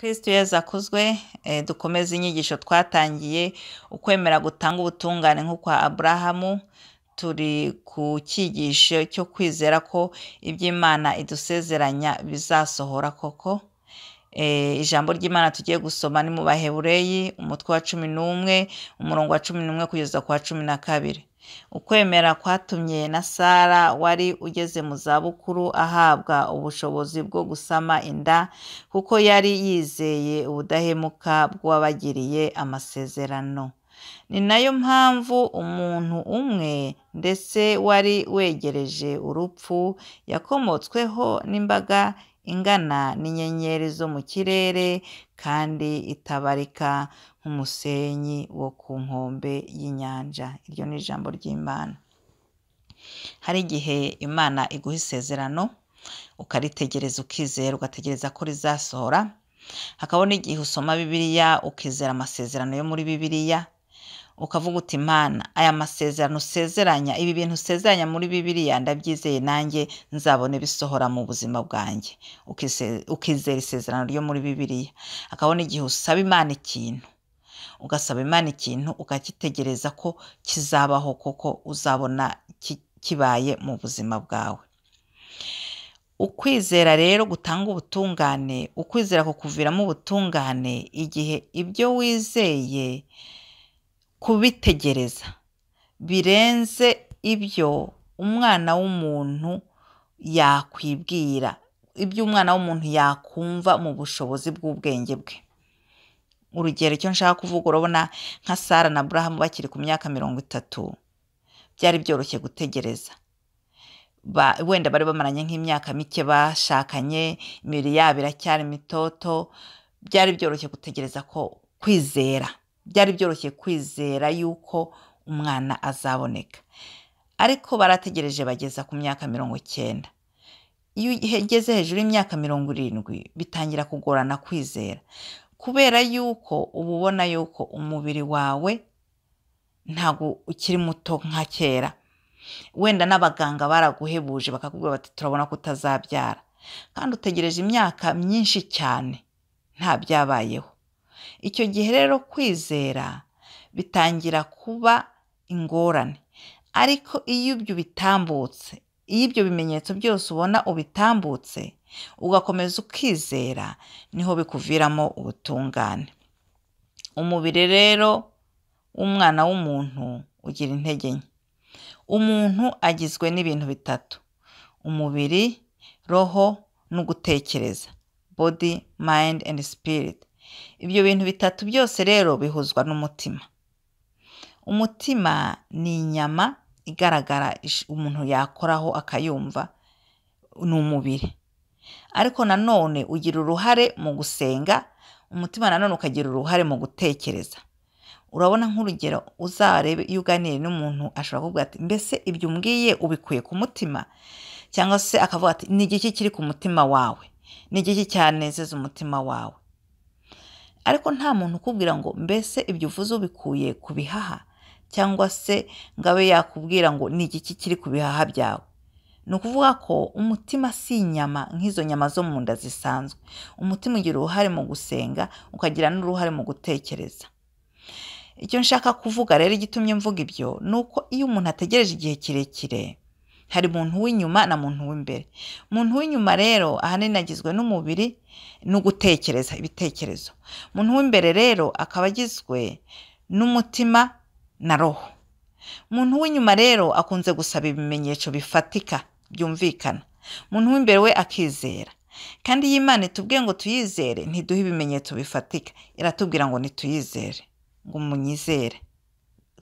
kristo iyo akozwe eh, dukomeze inyigisho twatangiye ukwemera gutanga ubutungane nk'ukwa aburahamu turi ku cyigisho cyo kwizera ko iby'imana idusezeranya bizasohora koko eh, ijambo ry'imana tugiye gusoma ni mu bahebureyi umutwe wa cumi n'umwe umurongo wa cumi n'umwe kugeza ku wa cumi na kabiri Ukwemera kwatumye na Sara wari ugeze mu zabukuru ahabwa ubushobozi bwo gusama inda kuko yari yizeye ubudahemuka bw'uwabagiriye amasezerano ni nayo mpamvu umuntu umwe ndetse wari wegereje urupfu yakomotsweho n'imbaga ingana n'inyenyeri zo mu kirere kandi itabarika nk'umusenyi wo ku nkombe y'inyanja iryo ni ijambo ry'imana hari igihe imana iguha isezerano ukaritegereza ukizera ugategereza ko rizasohora hakaba n'igihe usoma bibiliya ukizera amasezerano yo muri bibiliya ukavuga uti mana aya masezerano usezeranya ibi bintu usezeranya muri bibiriya ndabyizeye nanjye nzabone bisohora mu buzima bwanjye ukizera isezerano ryo muri bibiriya akabona igihe usaba imana ikintu ugasaba imana ikintu ukakitegereza ko kizabaho kuko uzabona kibaye mu buzima bwawe ukwizera rero gutanga ubutungane ukwizera kukuviramo ubutungane igihe ibyo wizeye kubitegereza birenze ibyo umwana w'umuntu yakwibwira ibyo umwana w'umuntu yakumva mu bushobozi bw'ubwenge bwe urugero icyo nshaka kuvuga urabona nka sara na burahamu bakiri ku myaka mirongo itatu byari byoroshye gutegereza wenda bari bamaranye nk'imyaka mike bashakanye imibiri yabo iracyari mitoto byari byoroshye gutegereza ko kwizera byari byoroshye kwizera yuko umwana azaboneka ariko barategereje bageza ku myaka mirongo icyenda iyo ugeze hejuru y'imyaka mirongo irindwi bitangira kugorana kwizera kubera yuko uba ubona yuko umubiri wawe ntabwo ukiri muto nka kera wenda n'abaganga baraguhebuje bakakubwira bati turabona ko utazabyara kandi utegereje imyaka myinshi cyane nta byabayeho icyo gihe rero kwizera bitangira kuba ingorane ariko iyo ibyo bitambutse iyo ibyo bimenyetso byose ubona ubitambutse ugakomeza ukizera niho bikuviramo ubutungane umubiri rero w'umwana w'umuntu ugira intege nke umuntu agizwe n'ibintu bitatu umubiri roho no gutekereza body mind and spirit ibyo bintu bitatu byose rero bihuzwa n'umutima umutima ni inyama igaragara umuntu yakoraho akayumva ni umubiri ariko nanone ugira uruhare mu gusenga umutima nanone ukagira uruhare mu gutekereza urabona nk'urugero uzarebe iyo uganiriye n'umuntu ashobora kuvuga ati mbese ibyo umbwiye ubikuye ku mutima cyangwa se akavuga ati ni igiki kiri ku mutima wawe ni igiki cyanezeza umutima wawe ariko nta muntu ukubwira ngo mbese ibyo uvuze ubikuye ku bihaha cyangwa se ngo abe yakubwira ngo ni igiki kiri ku bihaha byawe ni ukuvuga ko umutima si inyama nk'izo nyama zo mu nda zisanzwe umutima ugira uruhare mu gusenga ukagira n'uruhare mu gutekereza icyo nshaka kuvuga rero igitumye mvuga ibyo ni uko iyo umuntu ategereje igihe kirekire hari umuntu w'inyuma na muntu w'imbere umuntu w'inyuma rero ahanini agizwe n'umubiri no gutekereza ibitekerezo umuntu w'imbere rero akaba agizwe n'umutima na roho umuntu w'inyuma rero akunze gusaba ibimenyetso bifatika byumvikana umuntu w'imbere we akizera kandi iyi Imana itubwiye ngo tuyizere ntiduhe ibimenyetso bifatika iratubwira ngo ntituyizere ngo umunyizere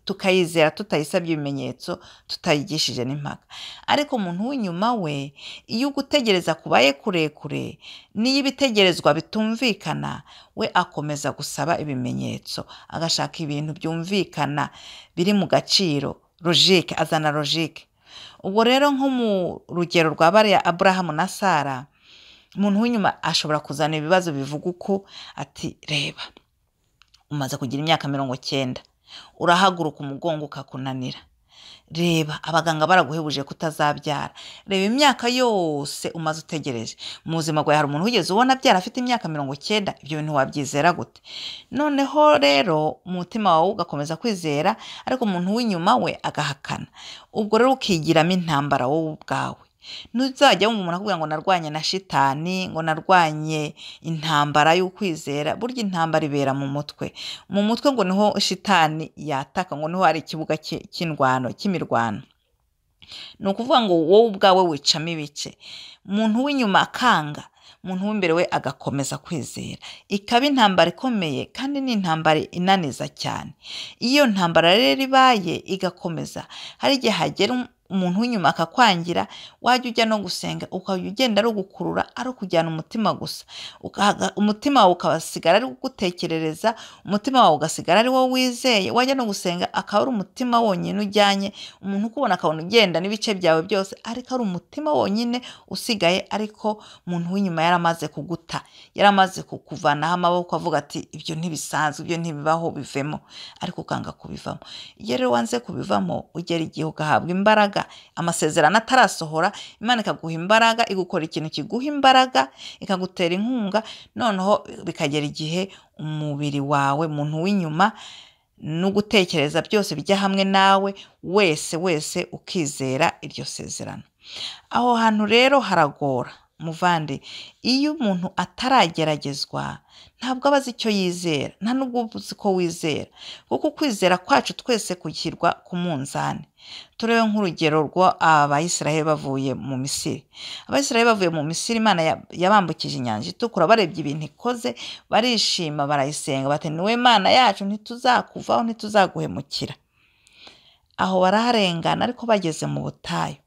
tukayizera tutayisabye ibimenyetso tutayigishije n'impaka ariko umuntu w'inyuma we iyo ugutegereza kubaye kurekure n'iyo ibitegerezwa bitumvikana we akomeza gusaba ibimenyetso agashaka ibintu byumvikana biri mu gaciro logike azana logike ubwo rero nko mu rugero rwa bariya aburahamu na sara umuntu w'inyuma ashobora kuzana ibibazo bivuga uko ati reba umaze kugira imyaka mirongo cyenda urahaguruka umugongo ukakunanira reba abaganga baraguhebuje kutazabyara reba imyaka yose umaze utegereje mu buzima bwawe hari umuntu wigeze ubona byara afite imyaka mirongo icyenda ibyo bintu wabyizera gute noneho rero umutima wawe ugakomeza kwizera ariko umuntu w'inyuma we agahakana ubwo rero ukigiramo intambara wowe ubwawe ntuzajya wumva umuntu akubwira ngo narwanye na shitani ngo narwanye intambara y'ukwizera burya intambara ibera mu mutwe mu mutwe ngo niho shitani yataka ngo niho hari ikibuga cy'indwano cy'imirwano ni ukuvuga ngo wowe ubwawe wicamo ibice umuntu w'inyuma akanga umuntu w'imbere we agakomeza kwizera ikaba intambara ikomeye kandi ni intambara inaniza cyane iyo ntambara rero ibaye igakomeza hari igihe hagera umuntu w'inyuma akakwangira wajya ujya no gusenga ukajya ugenda ari ugukurura ari ukujyana umutima gusa umutima wawe ukasigara ari gutekerereza umutima wawe ugasigara ari wo wizeye wajya no gusenga akaba ari umutima wonyine ujyanye umuntu ukubona akabona ugenda n'ibice byawe byose ariko ari umutima wonyine usigaye ariko umuntu w'inyuma yaramaze kuguta yaramaze kukuvanaho amaboko avuga ati ibyo ntibisanzwe ibyo ntibibaho bivemo ariko ukanga kubivamo iyo rero wanze kubivamo ugera igihe ugahabwa imbaraga imbaraga amasezerano atarasohora imana ikaguha imbaraga igukora ikintu kiguha imbaraga ikagutera inkunga noneho bikagera igihe umubiri wawe muntu w'inyuma no gutekereza byose bijya hamwe nawe wese wese ukizera iryo sezerano aho hantu rero haragora muvande iyo umuntu atarageragezwa ntabwo aba azi icyo yizera nta nubwo uzi ko wizera kuko ukwizera kwacu twese gushyirwa ku munzani turebe nk'urugero rw'abayisirahe bavuye mu misiri abayisirahe bavuye mu misiri imana yabambukije inyanja itukura barebye ibintu ikoze barishima barayisenga bati niwe mana yacu ntituzakuvaho ntituzaguhemukira aho baraharengana ariko bageze mu butayu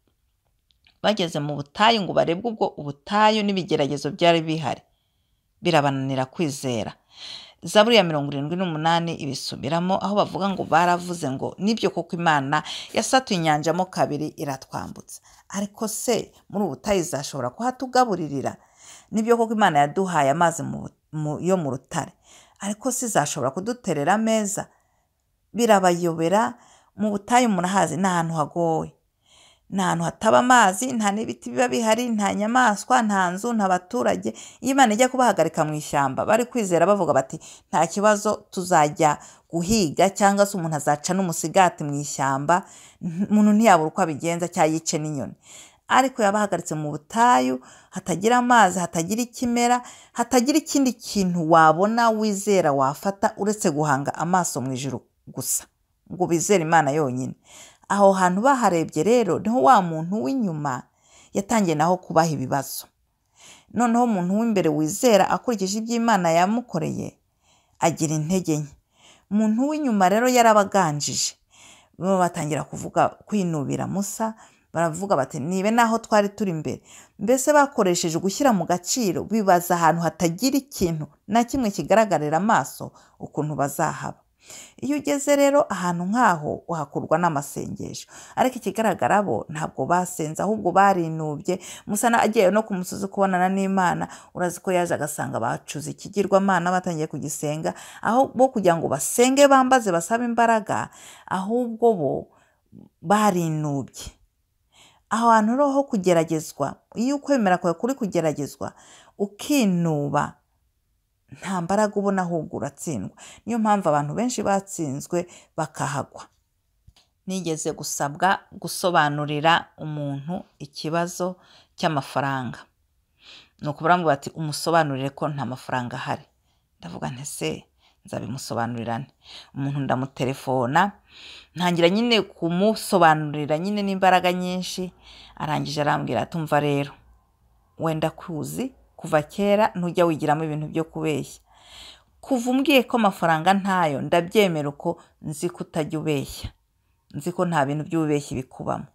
bageze mu butayu ngo barebwe ubwo ubutayu n'ibigeragezo byari bihari birabananira kwizera zaburi ya mirongo irindwi n'umunani ibisubiramo aho bavuga ngo baravuze ngo nibyo koko imana yasatuye inyanjamo kabiri iratwambutsa ariko se muri ubu butayu izashobora kuhatugaburirira nibyo koko imana yaduhaye amazi yo mu rutare ariko se izashobora kuduterera ameza birabayobera mu butayu murahazi ni ahantu hagowe Ni ahantu hataba amazi, nta n'ibiti biba bihari, nta nyamaswa, nta nzu, nta baturage, iyo Imana ijya kubahagarika mu ishyamba bari kwizera bavuga bati nta kibazo tuzajya guhiga cyangwa se umuntu azaca n'umusigati mu ishyamba, umuntu ntiyabura uko abigenza cyangwa yice n'inyoni. Ariko yabahagaritse mu butayu hatagira amazi, hatagira ikimera, hatagira ikindi kintu wabona wizera wafata uretse guhanga amaso mu ijuru gusa ngo bizere Imana yonyine. aho hantu baharebye rero niho wa muntu w'inyuma yatangiye naho kubaha ibibazo noneho umuntu w'imbere wizera akurikije iby'imana yamukoreye agira intege nke umuntu w'inyuma rero yarabaganjije bo batangira kuvuga kwinubira musa baravuga bati nibe n'aho twari turi imbere mbese bakoresheje gushyira mu gaciro bibaza ahantu hatagira ikintu na kimwe kigaragarira amaso ukuntu bazahaba iyo ugeze rero ahantu nk'aho uhakurwa n'amasengesho ariko ikigaragara bo ntabwo basenze ahubwo barinubye musana agiye no ku musozi kubonana n'imana urazi ko yaje agasanga bacuze ikigirwamana batangiye kugisenga aho bo kugira ngo basenge bambaze basaba imbaraga ahubwo bo barinubye aho hantu rero ho kugeragezwa iyo ukwemera kwawe kuri kugeragezwa ukinuba nta mbaraga ubona ahubwo uratsindwa niyo mpamvu abantu benshi batsinzwe bakahagwa nigeze gusabwa gusobanurira umuntu ikibazo cy'amafaranga ni ukubura ngo bati umusobanurire ko nta mafaranga ahari ndavuga ntese nzabimusobanurirane umuntu ndamutelefona ntangira nyine kumusobanurira nyine n'imbaraga nyinshi arangije arambwira atumva rero wenda kuzi kuva kera ntujya wigiramo ibintu byo kubeshya kuva umbwiye ko amafaranga ntayo ndabyemera uko nzi ko utajya ubeshya nzi ko nta bintu by'ububeshyi bikubamo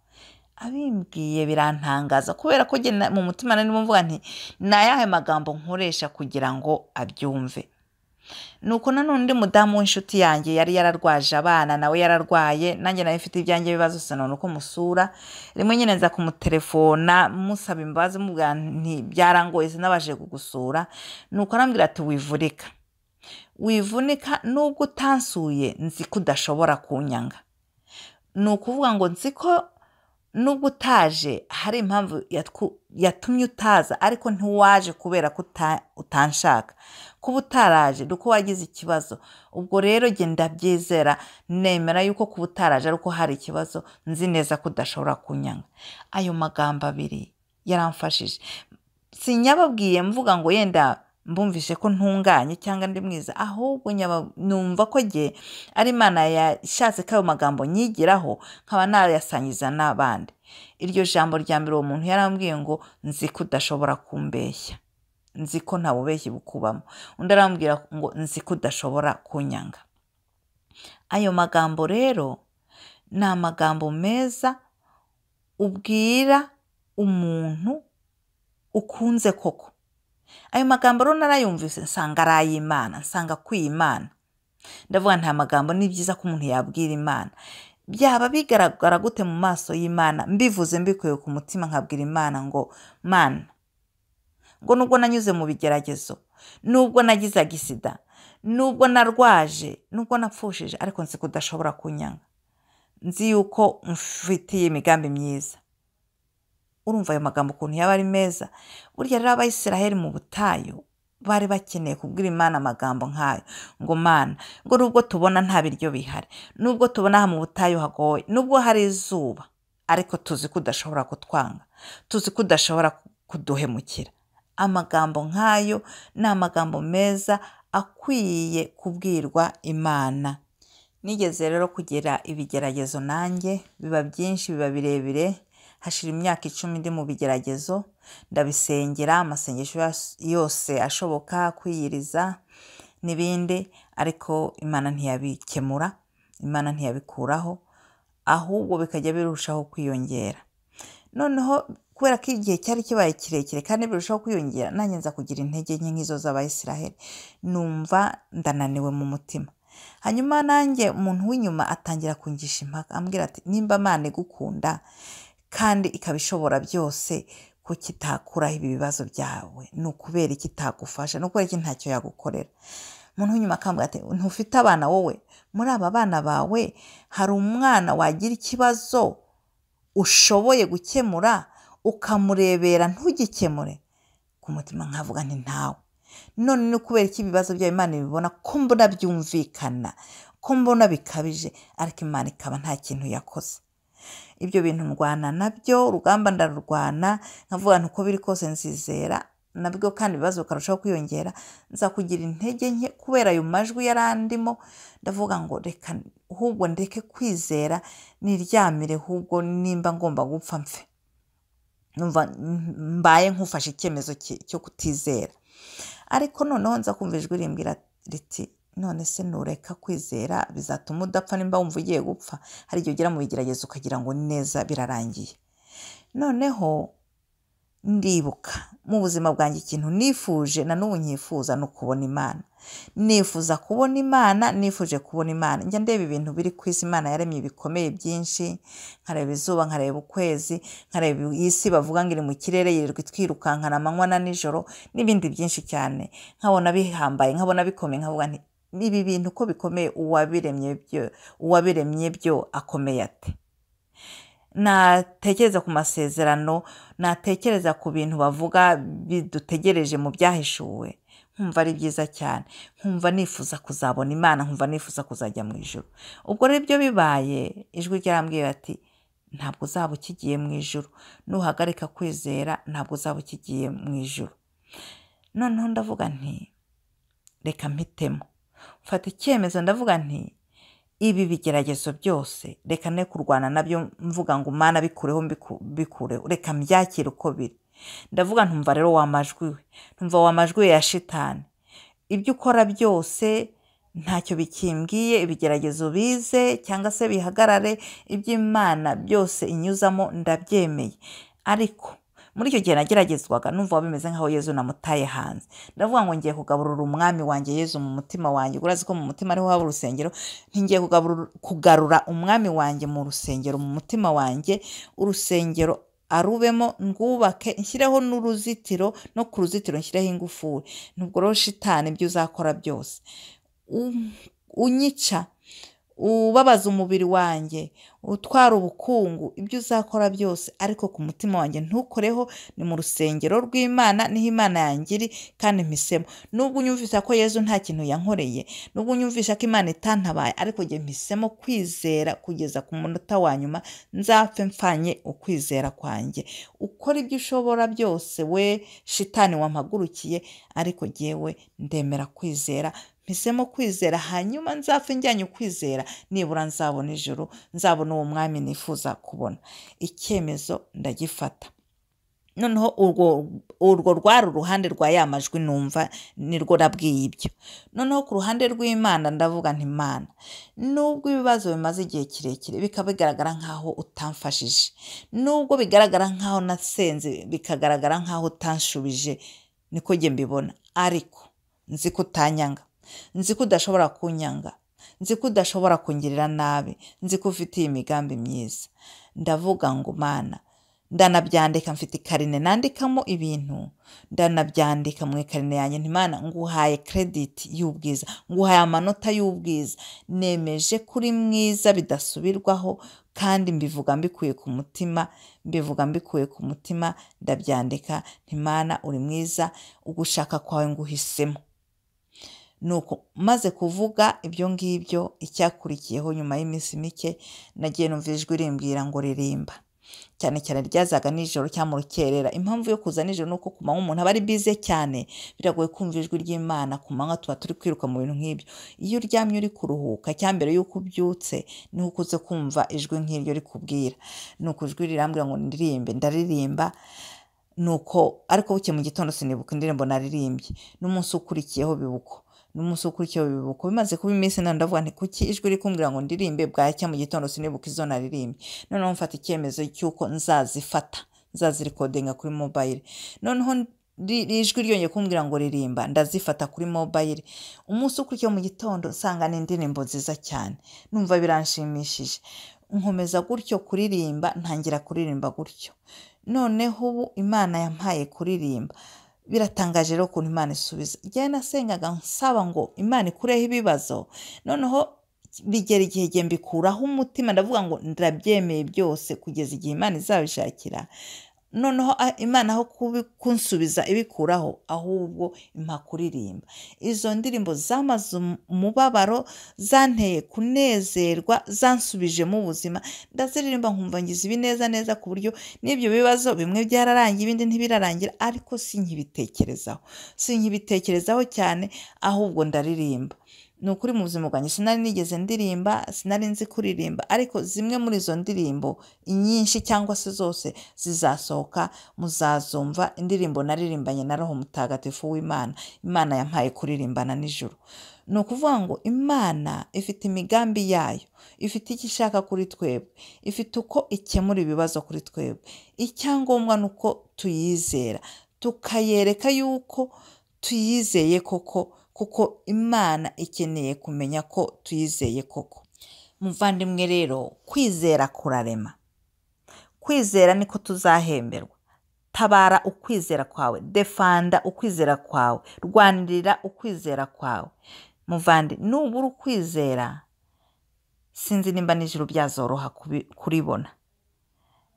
abimbwiye birantangaza kubera ko mu mutima nari mvuga nti ni ayahe magambo nkoresha kugira ngo abyumve Nuko uko nanone undi mudamu w'inshuti yanjye yari yararwaje abana nawe yararwaye nanjye nawe mfite ibyanjye bibazo se none uko musura rimwe nyine nza kumutelefona musaba imbabazi mubwira nti byarangoye sinabashije kugusura ni arambwira ati wivurika wivunika nubwo utansuye nzi ko udashobora kunyanga ni ukuvuga ngo nzi ko nubwo utaje hari impamvu yatumye utaza ariko ntiwaje kubera ko utanshaka kuba utaraje ni uko wagize ikibazo ubwo rero genda byizera nemera yuko kuba utaraje ariko hari ikibazo nzi neza ko udashobora kunyanga ayo magambo abiri yaramfashije sinyababwiye mvuga ngo yenda mbumvise ko ntunganye cyangwa ndi mwiza ahubwo numva ko jye ari imana yashatse ko ayo magambo nyigiraho nkaba nayasangiza n'abandi iryo jambo rya mbere uwo muntu yarambwiye ngo nzi ko udashobora kumbeshya nzi ko nta bubeshyi bukubamo undi arambwira ngo nzi ko udashobora kunyanga ayo magambo rero ni amagambo meza ubwira umuntu ukunze koko ayo magambo rero narayumvise nsanga araye imana nsanga akwiye imana ndavuga nta magambo ni byiza ko umuntu yabwira imana byaba bigaragara gute mu maso y'imana mbivuze mbikuye ku mutima nkabwira imana ngo mana ngo nubwo nanyuze mu bigeragezo nubwo nagize agisida nubwo narwaje nubwo napfushije ariko nzi ko kunyanga nzi yuko mfitiye imigambi myiza urumva ayo magambo ukuntu yaba ari meza burya rero abayisiraheli mu butayu bari bakeneye kubwira imana amagambo nk'ayo ngo mana ngo nubwo tubona nta biryo bihari nubwo tubona aha mu butayu hagoye nubwo hari izuba ariko tuzi ko udashobora kutwanga tuzi ko udashobora kuduhemukira amagambo nk'ayo ni amagambo meza akwiye kubwirwa imana nigeze rero kugira ibigeragezo nanjye biba byinshi biba birebire hashira imyaka icumi ndi mu bigeragezo ndabisengera amasengesho yose ashoboka kwiyiriza n'ibindi ariko imana ntiyabikemura imana ntiyabikuraho ahubwo bikajya birushaho kwiyongera noneho kubera ko igihe cyari kibaye kirekire kandi birushaho kwiyongera nanjye nza kugira intege nke nk'izo z'abayisiraheli numva ndananiwe mu mutima hanyuma nanjye umuntu w'inyuma atangira kungisha impaka ambwira ati nimba amana igukunda kandi ikaba ishobora byose ko kitakuraho ibi bibazo byawe ni ukubera iki itagufasha ni ukubera iki ntacyo yagukorera umuntu w'inyuma akambwira ati ntufite abana wowe muri aba bana bawe hari umwana wagira ikibazo ushoboye gukemura ukamurebera ntugikemure ku mutima nkavuga nti ntawe none ni ukubera iki ibibazo byawe imana ibibona ko mbona byumvikana ko mbona bikabije ariko imana ikaba nta kintu yakoze ibyo bintu ndwana nabyo urugamba ndarurwana nkavuga nti uko biri kose nzizera nabwo kandi ibibazo bikarushaho kwiyongera nzakugira intege nke kubera ayo majwi yarandimo ndavuga ngo reka ahubwo ndeke kwizera niryamire ahubwo nimba ngomba gupfa mfe numva mbaye nk'ufashe icyemezo cyo kutizera ariko noneho nza kumva ijwi rimbwira riti none se nureka kwizera bizatuma udapfa nimba wumva ugiye gupfa hari igihe ugera mu bigerageza ukagira ngo neza birarangiye noneho ndibuka mu buzima bwanjye ikintu nifuje na n'ubu nyifuza ni ukubona imana nifuza kubona imana nifuje kubona imana njya ndeba ibintu biri ku isi imana yaremye ibikomeye byinshi nkareba izuba nkareba ukwezi nkareba isi bavuga ngo iri mu kirere yirirwa itwirukankana amanywa na nijoro n'ibindi byinshi cyane nkabona bihambaye nkabona bikomeye nkavuga nti ibi bintu uko bikomeye uwabiremye byo uwabiremye byo akomeye ate natekereza ku masezerano natekereza ku bintu bavuga bidutegereje mu byahishuwe nkumva ari byiza cyane nkumva nifuza kuzabona imana nkumva nifuza kuzajya mu ijoro ubwo rero ibyo bibaye ijwi ryarambwira ati ntabwo uzaba ukigiye mu ijoro nuhagarika kwizera ntabwo uzaba ukigiye mu ijoro noneho ndavuga nti reka mpitemo mfata icyemezo ndavuga nti ibi bigeragezo byose reka ne kurwana nabyo mvuga ngo umwana bikureho mbikureho reka mbyakire uko biri ndavuga ntumva rero wa wamajwi we ntumva wamajwi we ya shitani ibyo ukora byose ntacyo bikimbwiye ibigeragezo bize cyangwa se bihagarare iby'imana byose inyuzamo ndabyemeye ariko muri icyo gihe nageragezwaga numva bimeze nk'aho yezu namutaye hanze ndavuga ngo ngiye kugaburura umwami wanjye yezu mu mutima wanjye urazi ko mu mutima ariho haba urusengero ntigiye kugarura umwami wanjye mu rusengero mu mutima wanjye urusengero arubemo ngubake nshyireho n'uruzitiro no ku ruzitiro nshyireho ingufuri nubwo rero ibyo uzakora byose unyica ubabaza umubiri wanjye utwara ubukungu ibyo uzakora byose ariko ku mutima wanjye ntukoreho ni mu rusengero rw'imana niho imana yangiri iri kandi mpisemo nubwo unyumvisa ko yezu nta kintu yankoreye nubwo unyumvisha ko imana itantabaye ariko njye mpisemo kwizera kugeza ku munota wa nyuma nzapfe mfanye ukwizera kwanjye ukora ibyo ushobora byose we shitani wampagurukiye ariko ngewe ndemera kwizera mpisemo kwizera hanyuma nzapfa njyanye ukwizera nibura nzabona ijoro nzabona uwo mwami nifuza kubona icyemezo ndagifata noneho urwo rwari uruhande rwa ya majwi numva nirwo nabwiye ibyo noneho ku ruhande rw'imana ndavuga nti imana nubwo ibibazo bimaze igihe kirekire bikaba bigaragara nk'aho utamfashije nubwo bigaragara nk'aho nasenze bikagaragara nk'aho utanshubije niko njye mbibona ariko nzi ko utanyanga nzi ko udashobora kunyanga nzi ko udashobora kungirira nabi nzi ko ufitiye imigambi myiza ndavuga ngo mana ndanabyandika mfite ikarine nandikamo ibintu ndanabyandika mu ikarine yanjye ntimana nguhaye kerediti y'ubwiza nguhaye amanota y'ubwiza nemeje kuri mwiza bidasubirwaho kandi mbivuga mbikuye ku mutima mbivuga mbikuye ku mutima ndabyandika ntimana uri mwiza ugushaka kwawe nguhisemo maze kuvuga ibyo ngibyo icyakurikiyeho nyuma y'iminsi mike nagiye numva ijwi rimbwira ngo ririmba cyane cyane ryazaga nijoro cyangwa mu rukerera impamvu yo kuza nijoro ni uko ku manywa umuntu aba ari bize cyane biragoye kumva ijwi ry'imana ku manywa tuba turi kwiruka mu bintu nk'ibyo iyo uryamye uri kuruhuka cyangwa mbere y'uko ubyutse niho ukuze kumva ijwi nk'iryo rikubwira ni uku ijwi rirambwira ngo ndirimbe ndaririmba ni uko ariko buke mu gitondo sinibuka indirimbo naririmbye n'umunsi ukurikiyeho bibuko n'umunsi ukurikiyeho bibuka bimaze kuba iminsi nta ndavuga nti kuki ijwi rikumbwira ngo ndirimbe bwacya mu gitondo sinibuka izo naririmbye noneho mfata icyemezo cy'uko nzazifata nzazirikodinga kuri mobayire noneho ijwi ryongeye kumbwira ngo ririmba ndazifata kuri mobayire umunsi ukurikiyeho mu gitondo nsanga ni indirimbo nziza cyane numva biranshimishije nkomeza gutyo kuririmba ntangira kuririmba gutyo noneho ubu imana yampaye kuririmba biratangaje rero ukuntu imana isubiza igihe nasengaga nsaba ngo imana ikureho ibibazo noneho bigera igihe mbikuraho umutima ndavuga ngo ndabyemeye byose kugeza igihe imana izabishakira noneho ah, imana aho kunsubiza ibikuraho ahubwo impa kuririmba izo ndirimbo zamaze umubabaro zanteye kunezerwa mu buzima ndaziririmba nkumva ngize ibineza neza ku buryo n'ibyo bibazo bimwe byararangiye ibindi ntibirarangira ariko si nkibitekerezaho si nkibitekerezaho cyane ahubwo ndaririmba ni ukuri mu buzima bwanjye sinari nigeze ndirimba sinari nzi kuririmba ariko zimwe muri izo ndirimbo inyinshi cyangwa se zose zizasohoka muzazumva indirimbo naririmbanye na roho mutagatifu w'imana imana yampaye kuririmbana nijoro ni ukuvuga ngo imana ifite imigambi yayo ifite icyo ishaka kuri twebwe ifite uko ikemura ibibazo kuri twebwe icyangombwa ni uko tuyizera tukayereka yuko tuyizeye koko kuko imana ikeneye kumenya ko tuyizeye koko muvandimwe rero kwizera kurarema kwizera niko tuzahemberwa tabara ukwizera kwawe defanda ukwizera kwawe rwanirira ukwizera kwawe muvandi nubura kwizera sinzi nimba n'ijuru byazoroha kuribona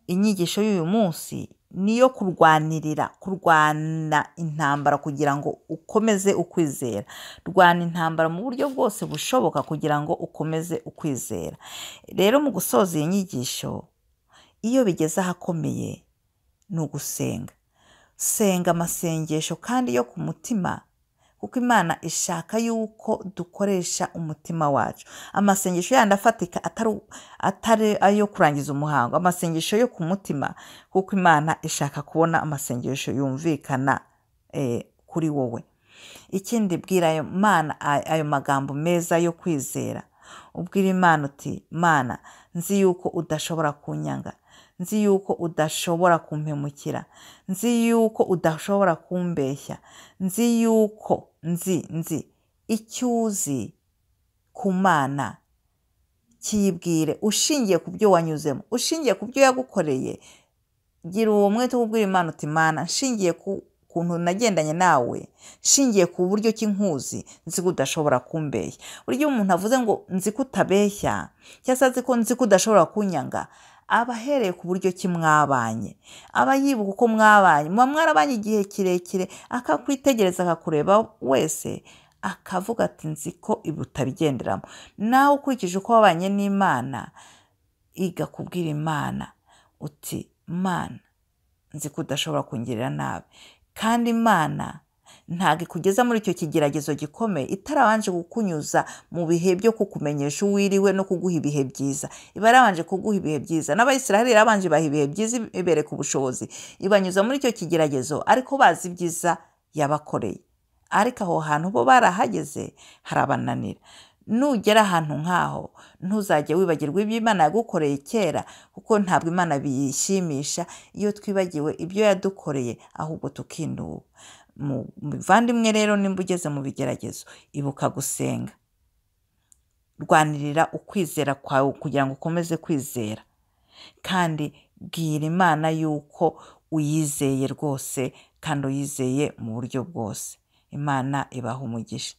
inyigisho y'uyu munsi niyo kurwanirira kurwana intambara kugira ngo ukomeze ukwizera rwana intambara mu buryo bwose bushoboka kugira ngo ukomeze ukwizera rero mu gusoza iyi nyigisho iyo bigeze ahakomeye ni ugusenga senga amasengesho kandi yo ku mutima kuko imana ishaka yuko dukoresha umutima wacu amasengesho yandi afatika atari ayo kurangiza umuhango amasengesho yo ku mutima kuko imana ishaka kubona amasengesho yumvikana eh, kuri wowe ikindi bwira ayo mana ayo magambo meza yo kwizera ubwira imana uti mana nzi yuko udashobora kunyanga nzi yuko udashobora kumpemukira nzi yuko udashobora kumbeshya nzi yuko nzi nzi icyuzi uzi ku mana kiyibwire ushingiye ku byo wanyuzemo ushingiye ku byo yagukoreye gira uwo mwete w'ubwira imana uti imana nshingiye ku kuntu nagendanye nawe nshingiye ku buryo k'inkuzi nzi ko udashobora kumbeshya buryo umuntu avuze ngo nzi ko utabeshya cyangwa se nzi ko udashobora kunyanga aba ahereye ku buryo kimwabanye, mwabanye aba yibuka uko mwabanye muba mwarabanye igihe kirekire akakwitegereza akakureba wese akavuga ati nzi ko ibi utabigenderamo nawe ukurikije uko wabanye n'imana igakubwira imana uti mana nzi ko udashobora kungirira nabi kandi imana ntabwo ikugeza muri icyo kigeragezo gikomeye itarabanje kukunyuza mu bihe byo kukumenyesha uwo iriwe no kuguha ibihe byiza iba yarabanje kuguha ibihe byiza n'abayisiraheli yarabanje ibaha ibihe byiza ibereka ubushobozi ibanyuza muri icyo kigeragezo ariko bazi ibyiza yabakoreye ariko aho hantu bo barahageze harabananira nugera ahantu nk'aho ntuzajye wibagirwa ibyo imana yagukoreye kera kuko ntabwo imana biyishimisha iyo twibagiwe ibyo yadukoreye ahubwo tukinduba muvandimwe rero nimba ugeze mu bigeragezo ibuka gusenga rwanirira ukwizera kwawe kugira ngo ukomeze kwizera kandi bwira imana yuko uyizeye rwose kandi uyizeye mu buryo bwose imana ibaha umugisha